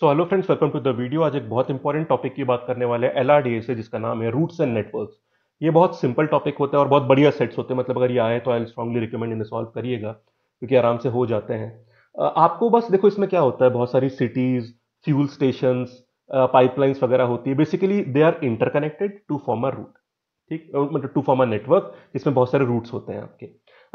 So hello friends welcome to the video आज एक बहुत इंपॉर्टेंट टॉपिक की बात करने वाले एल आर डी से जिसका नाम है रूट्स एंड नेटवर्क्स ये बहुत सिंपल टॉपिक होता है और बहुत बढ़िया सेट्स होते हैं मतलब अगर ये आए तो आई स्ट्रांगली रिकमेंड इन्हें सॉल्व करिएगा क्योंकि आराम से हो जाते हैं आपको बस देखो इसमें क्या होता है बहुत सारी सिटीज़ फ्यूल स्टेशन पाइपलाइंस वगैरह होती है basically they are interconnected to form a route ठीक मतलब टू फॉर्म अ नेटवर्क इसमें बहुत सारे रूट्स होते हैं आपके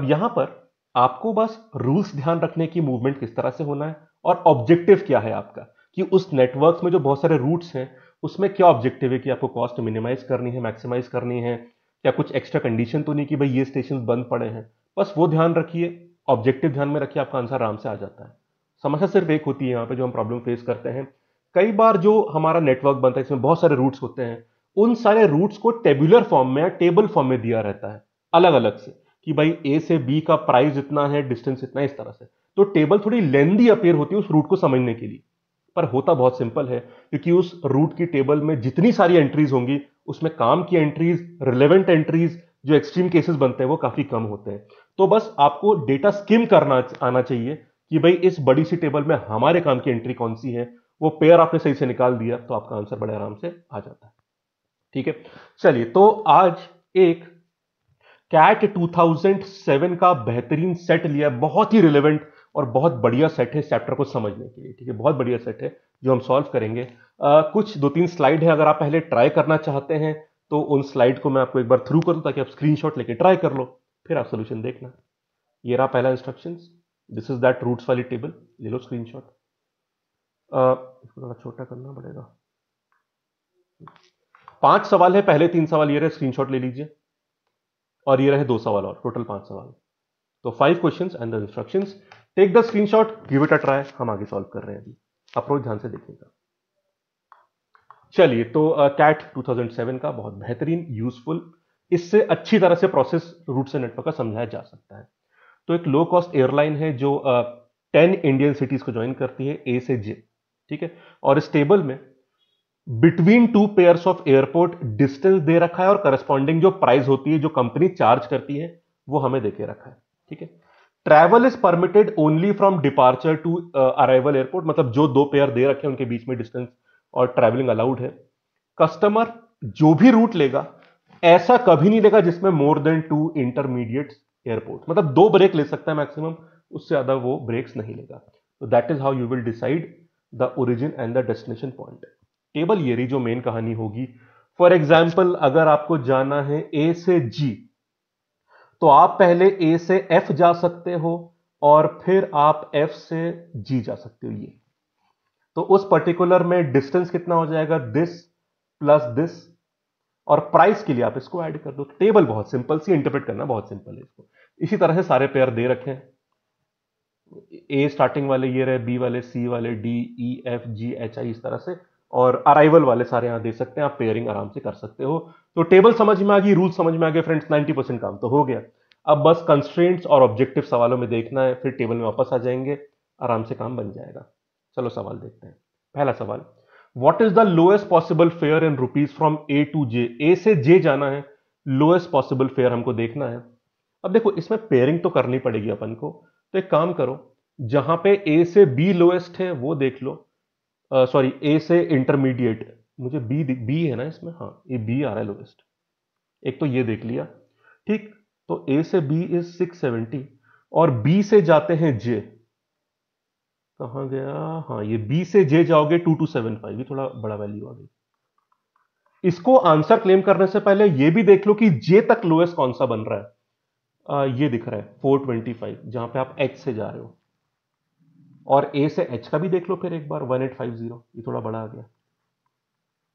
अब यहाँ पर आपको बस रूल्स ध्यान रखने की मूवमेंट किस तरह से होना है और ऑब्जेक्टिव क्या है आपका कि उस नेटवर्क में जो बहुत सारे रूट्स हैं उसमें क्या ऑब्जेक्टिव है कि आपको कॉस्ट मिनिमाइज करनी है मैक्सिमाइज करनी है क्या कुछ एक्स्ट्रा कंडीशन तो नहीं कि भाई ये स्टेशन बंद पड़े हैं बस वो ध्यान रखिए ऑब्जेक्टिव ध्यान में रखिए आपका आंसर आराम से आ जाता है समस्या सिर्फ एक होती है यहाँ पे जो हम प्रॉब्लम फेस करते हैं कई बार जो हमारा नेटवर्क बनता है इसमें बहुत सारे रूट्स होते हैं उन सारे रूट्स को टेबुलर फॉर्म में या टेबल फॉर्म में दिया रहता है अलग अलग से कि भाई ए से बी का प्राइस इतना है डिस्टेंस इतना है इस तरह से तो टेबल थोड़ी लेंदी अपेयर होती है उस रूट को समझने के लिए पर होता बहुत सिंपल है क्योंकि उस रूट की टेबल में जितनी सारी एंट्रीज होंगी उसमें काम की एंट्रीज रिलेवेंट एंट्रीज जो एक्सट्रीम केसेस बनते हैं वो काफी कम होते हैं तो बस आपको डेटा स्किम करना आना चाहिए कि भाई इस बड़ी सी टेबल में हमारे काम की एंट्री कौन सी है वो पेयर आपने सही से निकाल दिया तो आपका आंसर बड़े आराम से आ जाता है ठीक है चलिए तो आज एक कैट 2007 का बेहतरीन सेट लिया बहुत ही रिलेवेंट और बहुत बढ़िया सेट है इस चैप्टर को समझने के लिए ठीक है बहुत बढ़िया सेट है जो हम सॉल्व करेंगे आ, कुछ दो तीन स्लाइड है अगर आप पहले ट्राई करना चाहते हैं तो उन स्लाइड को मैं आपको एक बार थ्रू करूँ ताकि आप शॉट लेके ट्राई कर लो फिर आप सोल्यूशन देखना ये रहा पहला instruction this is that routes वाली टेबल ले लो स्क्रीन शॉट इसको थोड़ा छोटा करना पड़ेगा पांच सवाल है पहले तीन सवाल ये रहे स्क्रीनशॉट ले लीजिए और ये रहे दो सवाल और टोटल पांच सवाल तो five question and the instruction take the shot give it a try हम आगे सॉल्व कर रहे हैं अभी अप्रोच ध्यान से देखेगा चलिए तो कैट uh, 2007 का बहुत बेहतरीन यूजफुल इससे अच्छी तरह से प्रोसेस रूट से नेटवर्क का समझाया जा सकता है तो एक लो कॉस्ट एयरलाइन है जो टेन इंडियन सिटीज को ज्वाइन करती है ए से जे ठीक है और इस टेबल में between two pairs of airport distance दे रखा है और करस्पॉन्डिंग जो प्राइस होती है जो कंपनी चार्ज करती है वो हमें देके रखा है ठीक है travel is permitted only from departure to arrival airport मतलब जो दो पेयर दे रखे हैं उनके बीच में डिस्टेंस और ट्रैवलिंग अलाउड है कस्टमर जो भी रूट लेगा ऐसा कभी नहीं लेगा जिसमें more than two intermediate airport मतलब दो ब्रेक ले सकता है मैक्सिमम उससे ज्यादा वो ब्रेक्स नहीं लेगा तो that is how you will decide the origin and the destination point table ये रही जो मेन कहानी होगी फॉर एग्जाम्पल अगर आपको जाना है ए से जी तो आप पहले ए से एफ जा सकते हो और फिर आप एफ से जी जा सकते हो ये तो उस पर्टिकुलर में डिस्टेंस कितना हो जाएगा दिस प्लस दिस और प्राइस के लिए आप इसको ऐड कर दो टेबल बहुत सिंपल सी इंटरप्रेट करना बहुत सिंपल है इसको इसी तरह से सारे पेयर दे रखे हैं ए स्टार्टिंग वाले ये रहे बी वाले सी वाले D E F G H I इस तरह से और अराइवल वाले सारे यहाँ दे सकते हैं आप पेयरिंग आराम से कर सकते हो तो टेबल समझ में आ गई रूल समझ में आ गए फ्रेंड्स 90 परसेंट काम तो हो गया अब बस कंस्ट्रेंट्स और ऑब्जेक्टिव सवालों में देखना है फिर टेबल में वापस आ जाएंगे आराम से काम बन जाएगा चलो सवाल देखते हैं पहला सवाल what is the lowest possible fare in rupees from A to J A से जे जाना है लोएस्ट पॉसिबल फेयर हमको देखना है अब देखो इसमें पेयरिंग तो करनी पड़ेगी अपन को तो एक काम करो जहां पे ए से बी लोएस्ट है वो देख लो सॉरी ए से इंटरमीडिएट मुझे बी बी है ना इसमें हाँ ये बी आ रहा है लोवेस्ट एक तो ये देख लिया ठीक तो ए से बी इज सिक्स सेवेंटी और बी से जाते हैं जे कहा गया हाँ ये बी से जे जाओगे टू टू सेवन फाइव ये थोड़ा बड़ा वैल्यू आ गई इसको आंसर क्लेम करने से पहले ये भी देख लो कि जे तक लोएस्ट कौन सा बन रहा है आ, ये दिख रहा है फोर ट्वेंटी फाइव जहां पर आप एच से जा रहे हो और ए से एच का भी देख लो फिर एक बार वन 1850 ये थोड़ा बड़ा आ गया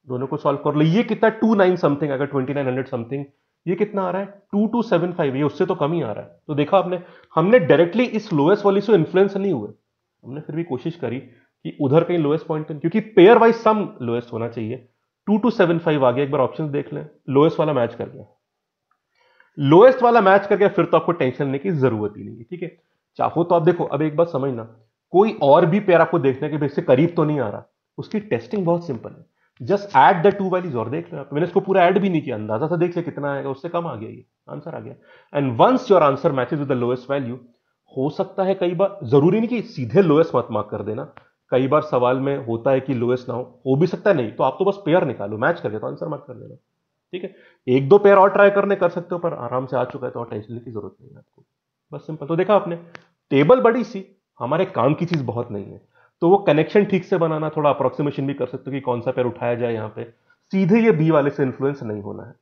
दोनों को सॉल्व कर लो ये कितना नाइन समथिंग अगर हंड्रेड समथिंग ये कितना आ रहा है टू टू सेवन फाइव ये उससे तो कम ही आ रहा है तो देखा आपने हमने डायरेक्टली इस लोएस्ट वाली से इन्फ्लुएंस नहीं हुए हमने फिर भी कोशिश करी कि उधर कहीं लोएस्ट पॉइंट क्योंकि पेयर वाइज सम लोएस्ट होना चाहिए टू टू सेवन फाइव आ गया एक बार ऑप्शन देख लें लोएस्ट वाला मैच कर गया लोएस्ट वाला मैच कर गया फिर तो आपको टेंशन लेने की जरूरत ही नहीं है ठीक है चाहो तो आप देखो अब एक बात समझना कोई और भी पेयर आपको देखने के इससे करीब तो नहीं आ रहा उसकी टेस्टिंग बहुत सिंपल है just add the two values और देख लो आप मैंने इसको पूरा ऐड भी नहीं किया अंदाजा से देख लिया कितना आएगा उससे कम आ गया ये आंसर आ गया and once your answer matches with the lowest value हो सकता है कई बार जरूरी नहीं कि सीधे लोएस्ट मत मार्क कर देना कई बार सवाल में होता है कि लोएस्ट ना हो हो भी सकता है नहीं तो आप तो बस पेयर निकालो मैच कर तो आंसर मार्क कर देना ठीक है एक दो पेयर और ट्राई करने कर सकते हो पर आराम से आ चुका है तो और टेंशन लेने की जरूरत नहीं है आपको बस सिंपल तो देखा आपने टेबल बड़ी सी हमारे काम की चीज़ बहुत नहीं है तो वो कनेक्शन ठीक से बनाना थोड़ा अप्रोक्सीमेशन भी कर सकते हो कि कौन सा पैर उठाया जाए यहाँ पे सीधे ये बी वाले से इन्फ्लुएंस नहीं होना है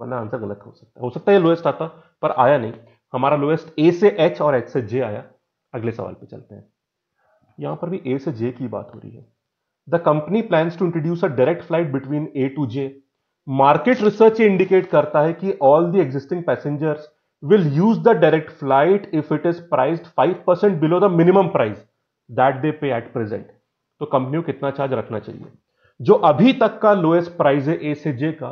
वरना आंसर गलत हो सकता है हो सकता है लोएस्ट आता पर आया नहीं हमारा लोएस्ट ए से एच और एच से जे आया अगले सवाल पे चलते हैं यहाँ पर भी ए से जे की बात हो रही है the company plan to introduce a direct flight between A to J market research ये इंडिकेट करता है कि all the existing passengers will use the direct flight if it is priced 5% below the minimum price that they pay at present. तो कंपनियों कितना charge रखना चाहिए जो अभी तक का लोएस्ट प्राइस है ए से जे का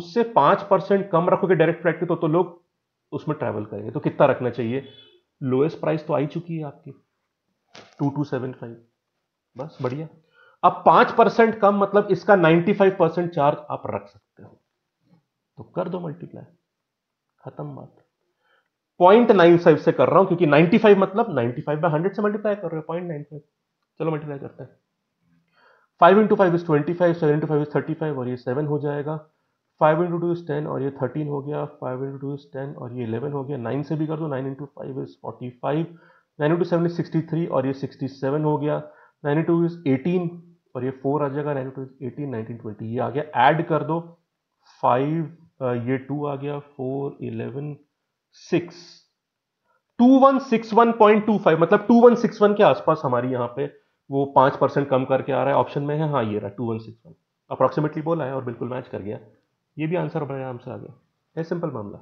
उससे पांच परसेंट कम रखोगे डायरेक्ट फ्लाइट की तो, तो लोग उसमें ट्रेवल करेंगे तो कितना रखना चाहिए लोएस्ट प्राइस तो आई चुकी है आपकी टू टू सेवन फाइव बस बढ़िया अब पांच परसेंट कम मतलब इसका नाइनटी फाइव परसेंट चार्ज आप रख सकते हो तो कर दो मल्टीप्लाई खत्म बात पॉइंट नाइन फाइव से कर रहा हूं क्योंकि नाइनटी फाइव मतलब नाइनटी फाइव बाई हंड्रेड से मल्टीप्लाई कर रहे हो पॉइंट नाइन फाइव चलो मल्टीप्लाई करते हैं five into five is twenty five seven into five is thirty five और ये सेवन हो जाएगा five into two is ten और ये थर्टीन हो गया five into two is ten और ये इलेवन हो गया नाइन से भी कर दो nine into five is forty five nine into seven is sixty three और ये सिक्सटी सेवन हो गया नाइन टू इज एटीन और ये फोर आ जाएगा nine two is eighteen nineteen twenty ये आ गया ऐड कर दो फाइव ये टू आ गया four eleven six two one six one point two five मतलब टू वन सिक्स वन के आसपास हमारी यहां पे वो पांच परसेंट कम करके आ रहा है ऑप्शन में है हाँ ये रहा two one six one approximately बोला है और बिल्कुल मैच कर गया ये भी आंसर बड़े आराम से आ गया है सिंपल मामला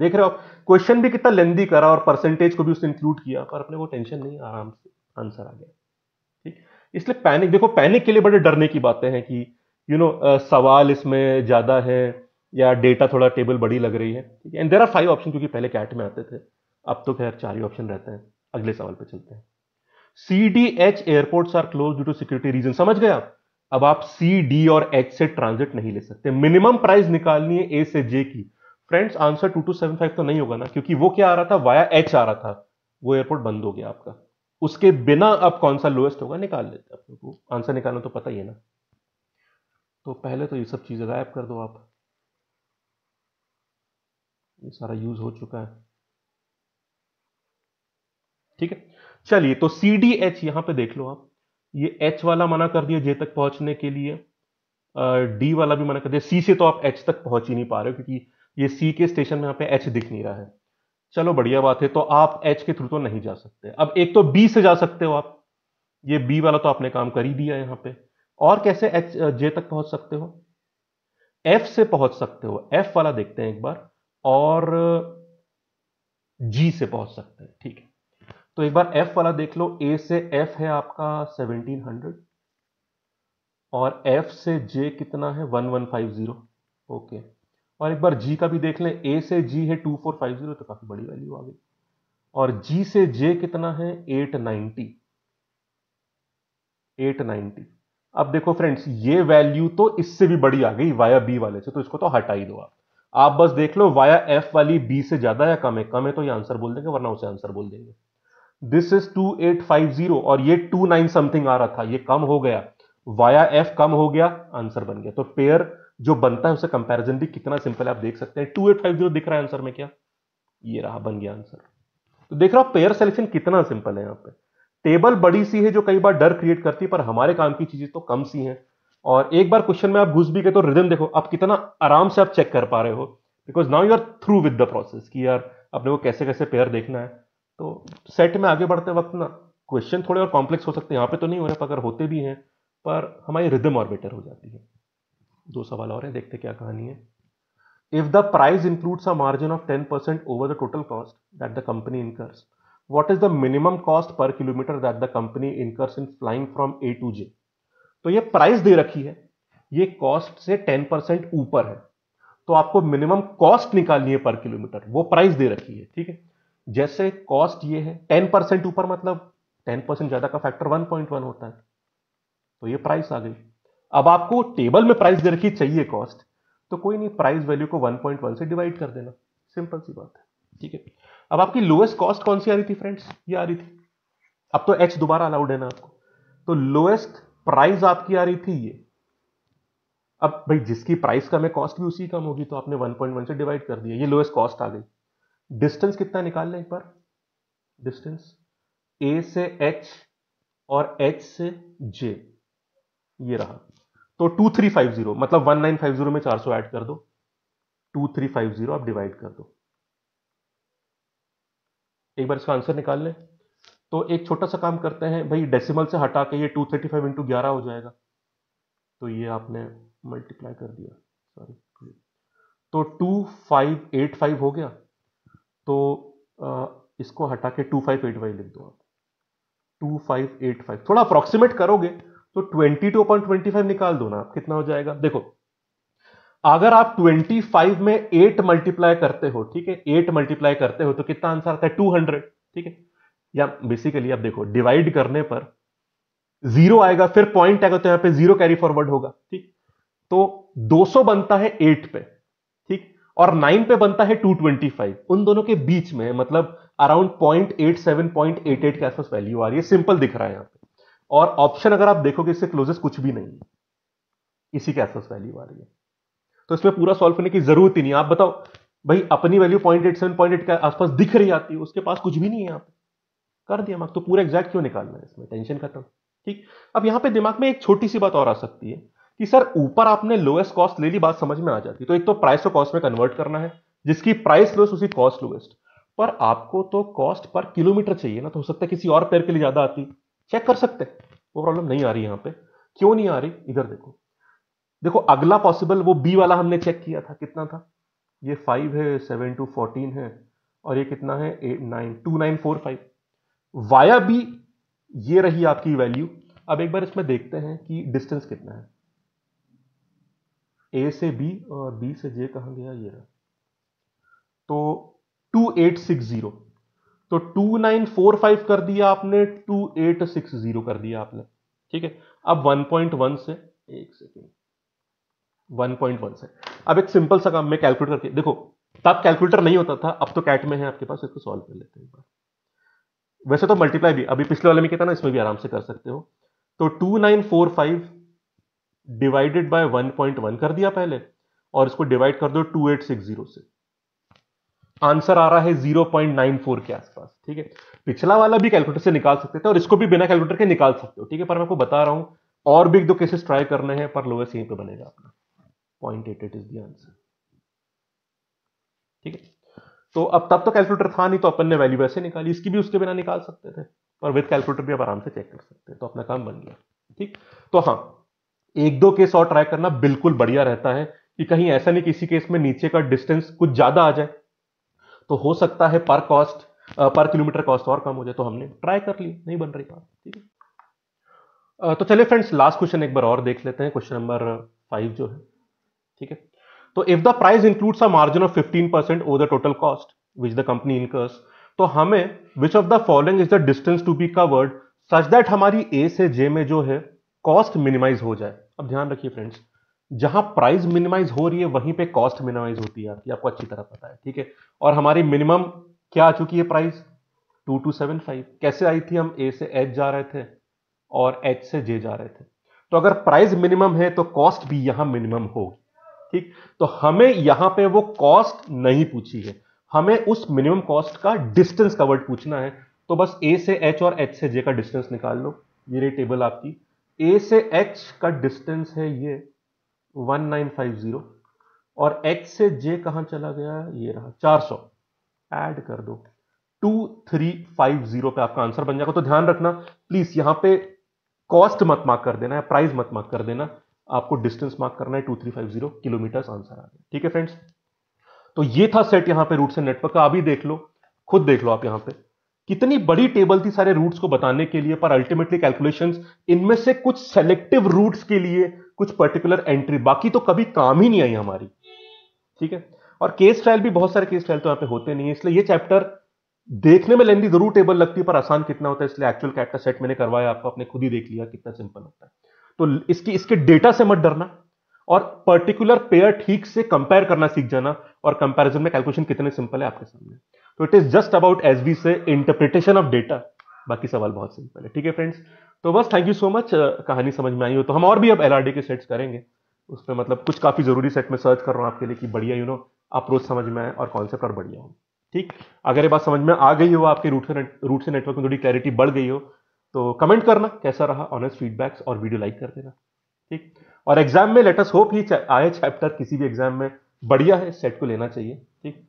देख रहे हो आप क्वेश्चन भी कितना लेंदी करा और परसेंटेज को भी उसने इंक्लूड किया पर अपने को टेंशन नहीं आराम से आंसर आ गया ठीक इसलिए पैनिक देखो पैनिक के लिए बड़े डरने की बातें हैं कि यू you नो know, सवाल इसमें ज़्यादा है या डेटा थोड़ा टेबल बड़ी लग रही है ठीक है and there are five option क्योंकि पहले कैट में आते थे अब तो खैर चार ही ऑप्शन रहते हैं अगले सवाल पे चलते हैं C D H airports are close due to security reason समझ गया अब आप सी डी और एच से ट्रांजिट नहीं ले सकते मिनिमम प्राइस निकालनी है ए से जे की friends answer two two seven five तो नहीं होगा ना क्योंकि वो क्या आ रहा था वाया एच आ रहा था वो एयरपोर्ट बंद हो गया आपका उसके बिना आप कौन सा लोएस्ट होगा निकाल लेते आंसर निकालना तो पता ही है ना तो पहले तो ये सब चीजें गायब कर दो आप ये सारा यूज हो चुका है ठीक है चलिए तो सी डी एच यहां पर देख लो आप ये एच वाला मना कर दिया जे तक पहुंचने के लिए डी वाला भी मना कर दिया सी से तो आप एच तक पहुंच ही नहीं पा रहे हो क्योंकि ये सी के स्टेशन में यहां पे एच दिख नहीं रहा है चलो बढ़िया बात है तो आप एच के थ्रू तो नहीं जा सकते अब एक तो बी से जा सकते हो आप ये बी वाला तो आपने काम कर ही दिया यहां पे और कैसे एच जे तक पहुंच सकते हो एफ से पहुंच सकते हो एफ वाला देखते हैं एक बार और जी से पहुंच सकते हैं ठीक है तो एक बार एफ वाला देख लो ए से एफ है आपका 1700 और एफ से जे कितना है 1150 ओके और एक बार जी का भी देख लें ए से जी है 2450 तो काफी बड़ी वैल्यू आ गई और जी से जे कितना है 890 890 अब देखो फ्रेंड्स ये वैल्यू तो इससे भी बड़ी आ गई वाया बी वाले से तो इसको तो हटा ही दो आप आप बस देख लो वाया एफ वाली बी से ज्यादा या कम है कम है तो ये आंसर बोल देंगे वरना उसे आंसर बोल देंगे this is two eight five zero और ये टू नाइन समथिंग आ रहा था ये कम हो गया वाया एफ कम हो गया आंसर बन गया तो पेयर जो बनता है उसे कंपेरिजन भी कितना सिंपल है आप देख सकते हैं टू एट फाइव जीरो दिख रहा है आंसर में क्या ये रहा बन गया आंसर तो देख रहा हूं पेयर सेलेक्शन कितना सिंपल है यहाँ पे टेबल बड़ी सी है जो कई बार डर क्रिएट करती है पर हमारे काम की चीजें तो कम सी हैं और एक बार क्वेश्चन में आप घुस भी गए तो रिदम देखो आप कितना आराम से आप चेक कर पा रहे हो because now you are through with the process कि यार अपने को कैसे कैसे पेयर देखना है तो सेट में आगे बढ़ते वक्त ना क्वेश्चन थोड़े और कॉम्प्लेक्स हो सकते हैं यहाँ पे तो नहीं हो रहे अगर होते भी हैं पर हमारी रिदम और बेटर हो जाती है दो सवाल और हैं देखते क्या कहानी है if the price includes a margin of ten percent over the total cost that the company incurs what is the minimum cost per kilometer that the company incurs in flying from A to J तो ये price दे रखी है ये cost से 10 percent ऊपर है तो आपको मिनिमम कॉस्ट निकालनी है पर किलोमीटर वो प्राइस दे रखी है ठीक है जैसे कॉस्ट ये है 10 परसेंट ऊपर मतलब 10 परसेंट ज्यादा का फैक्टर 1.1 होता है तो ये प्राइस आ गई अब आपको टेबल में प्राइस दे रखी चाहिए कॉस्ट तो कोई नहीं प्राइस वैल्यू को 1.1 से डिवाइड कर देना सिंपल सी बात है ठीक है अब आपकी लोएस्ट कॉस्ट कौन सी आ रही थी फ्रेंड्स ये आ रही थी अब तो एच दोबारा अलाउड है ना आपको तो लोएस्ट प्राइस आपकी आ रही थी ये अब भाई जिसकी प्राइस कम है कॉस्ट भी उसी कम होगी तो आपने 1.1 से डिवाइड कर दिया ये लोएस्ट कॉस्ट आ गई डिस्टेंस कितना निकाल लें एक बार डिस्टेंस ए से एच और एच से जे ये रहा तो 2350 मतलब 1950 में 400 ऐड कर दो 2350 आप डिवाइड कर दो एक बार इसका आंसर निकाल लें तो एक छोटा सा काम करते हैं भाई डेसिमल से हटा के ये टू थर्टी फाइव इंटू ग्यारह हो जाएगा तो ये आपने मल्टीप्लाई कर दिया सॉरी तो टू फाइव एट फाइव हो गया तो आ, इसको हटा के टू फाइव एट फाइव लिख दो आप टू फाइव एट फाइव थोड़ा अप्रोक्सीमेट करोगे तो twenty two point twenty five निकाल दो ना आप कितना हो जाएगा देखो अगर आप 25 में 8 मल्टीप्लाई करते हो ठीक है 8 मल्टीप्लाई करते हो तो कितना आंसर आता है 200 ठीक है या बेसिकली आप देखो डिवाइड करने पर जीरो आएगा फिर पॉइंट आएगा तो यहां पे जीरो कैरी फॉरवर्ड होगा ठीक तो 200 बनता है एट पे ठीक और नाइन पे बनता है 225 उन दोनों के बीच में मतलब around point eight seven point eight eight के आसपास वैल्यू आ रही है सिंपल दिख रहा है यहां पे और ऑप्शन अगर आप देखोगे इससे क्लोजेस्ट कुछ भी नहीं है इसी के आसपास वैल्यू आ रही है तो इसमें पूरा सॉल्व करने की जरूरत ही नहीं आप बताओ भाई अपनी value point eight seven point eight के आसपास दिख रही आती है उसके पास कुछ भी नहीं है यहाँ पे कर दिया मार्क तो पूरा एग्जैक्ट क्यों निकालना है इसमें टेंशन खत्म ठीक अब यहाँ पे दिमाग में एक छोटी सी बात और आ सकती है कि सर ऊपर आपने लोएस्ट कॉस्ट ले ली बात समझ में आ जाती है तो एक तो प्राइस और कॉस्ट में कन्वर्ट करना है जिसकी प्राइस लोएस्ट उसी कॉस्ट लोएस्ट पर आपको तो कॉस्ट पर किलोमीटर चाहिए ना तो हो सकता है किसी और पेयर के लिए ज्यादा आती चेक कर सकते हैं वो प्रॉब्लम नहीं आ रही यहाँ पे क्यों नहीं आ रही इधर देखो देखो अगला पॉसिबल वो बी वाला हमने चेक किया था कितना था ये फाइव है सेवन टू फोर्टीन है और ये कितना है eight nine two nine four five via B ये रही आपकी वैल्यू अब एक बार इसमें देखते हैं कि डिस्टेंस कितना है ए से बी और बी से जे कहा गया ये रहा तो 2860 तो 2945 कर दिया आपने 2860 कर दिया आपने ठीक है अब 1.1 से एक सेकेंड 1.1 से अब एक सिंपल सा काम मैं कैलकुलेट करके देखो तब कैलकुलेटर नहीं होता था अब तो कैट में है आपके पास इसको सॉल्व कर लेते हैं एक बार वैसे तो मल्टीप्लाई भी अभी पिछले वाले में किया ना इसमें भी आराम से कर सकते हो तो 2945 डिवाइडेड बाय 1.1 कर दिया पहले और इसको डिवाइड कर दो 2860 से आंसर आ रहा है 0.94 के आसपास ठीक है पिछला वाला भी कैलकुलेटर से निकाल सकते थे और इसको भी बिना कैलकुलेटर के निकाल सकते हो ठीक है पर मैं आपको बता रहा हूं और भी एक दो केसेस ट्राई करने हैं पर लोवेस्ट यहीं पे बनेगा अपना point eight eight is the answer ठीक है तो अब तब तो कैलकुलेटर था नहीं तो अपन ने वैल्यू ऐसे निकाली इसकी भी उसके बिना निकाल सकते थे और विद कैलकुलेटर भी आप आराम से चेक कर सकते हैं तो अपना काम बन गया ठीक तो हाँ एक दो केस और ट्राई करना बिल्कुल बढ़िया रहता है कि कहीं ऐसा नहीं किसी केस में नीचे का डिस्टेंस कुछ ज्यादा आ जाए तो हो सकता है पर कॉस्ट पर किलोमीटर कॉस्ट और कम हो जाए तो हमने ट्राई कर ली नहीं बन रही बात ठीक है तो चलिए फ्रेंड्स लास्ट क्वेश्चन एक बार और देख लेते हैं क्वेश्चन नंबर फाइव जो है ठीक है तो if the price includes a margin of 15 percent over the total cost which the company incurs तो हमें which of the following is the distance to be covered such that हमारी A से जे में जो है कॉस्ट मिनिमाइज हो जाए अब ध्यान रखिए फ्रेंड्स जहां प्राइस मिनिमाइज हो रही है वहीं पे कॉस्ट मिनिमाइज होती है आपकी आपको अच्छी तरह पता है ठीक है और हमारी मिनिमम क्या आ चुकी है price two two seven five कैसे आई थी हम ए से एच जा रहे थे और एच से जे जा रहे थे तो अगर प्राइस मिनिमम है तो कॉस्ट भी यहां मिनिमम होगी ठीक तो हमें यहां पे वो कॉस्ट नहीं पूछी है हमें उस मिनिमम कॉस्ट का डिस्टेंस कवर्ड पूछना है तो बस ए से एच और एच से जे का डिस्टेंस निकाल लो ये रही टेबल आपकी ए से एच का डिस्टेंस है ये 1950 और एच से जे कहां चला गया ये रहा 400 एड कर दो 2350 पे आपका आंसर बन जाएगा तो ध्यान रखना प्लीज यहां पे कॉस्ट मत मार्क कर देना या प्राइस मत मार्क कर देना आपको डिस्टेंस मार्क करना है two three five zero kilometre answer आ गया ठीक है फ्रेंड्स तो ये था सेट यहां पे रूट्स एंड नेटवर्क का अभी देख लो खुद देख लो आप यहां पे कितनी बड़ी टेबल थी सारे रूट्स को बताने के लिए पर अल्टीमेटली कैलकुलेशंस इनमें से कुछ सेलेक्टिव रूट्स के लिए कुछ पर्टिकुलर एंट्री बाकी तो कभी काम ही नहीं आई हमारी ठीक है और केस ट्रायल भी बहुत सारे केस ट्रायल तो यहां पे होते नहीं है इसलिए ये चैप्टर देखने में लेंदी जरूर टेबल लगती है पर आसान कितना होता है इसलिए एक्चुअल कैप्टर सेट मैंने करवाया आपको अपने खुद ही देख लिया कितना सिंपल होता है तो इसकी इसके डेटा से मत डरना और पर्टिकुलर पेयर ठीक से कंपेयर करना सीख जाना और कंपैरिजन में कैलकुलेशन कितने सिंपल है आपके सामने तो it is just about S B से इंटरप्रिटेशन ऑफ डेटा बाकी सवाल बहुत सिंपल है ठीक है फ्रेंड्स तो बस थैंक यू सो मच कहानी समझ में आई हो तो हम और भी अब एल के सेट्स करेंगे उसमें मतलब कुछ काफ़ी ज़रूरी सेट में सर्च कर रहा हूँ आपके लिए कि बढ़िया यू नो अप्रोच समझ में आए और कॉन्सेप्ट और बढ़िया हो ठीक अगर ये बात समझ में आ गई हो आपके रूट से रूट से नेटवर्क में थोड़ी क्लैरिटी बढ़ गई हो तो कमेंट करना कैसा रहा ऑनेस्ट फीडबैक्स और वीडियो लाइक कर देना ठीक और एग्जाम में लेटस होप ही आए चैप्टर किसी भी एग्जाम में बढ़िया है सेट को लेना चाहिए ठीक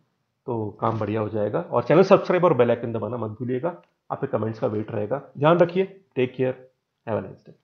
तो काम बढ़िया हो जाएगा और चैनल सब्सक्राइब और बेल आइकन दबाना मत भूलिएगा आपके कमेंट्स का वेट रहेगा ध्यान रखिए take care have a nice day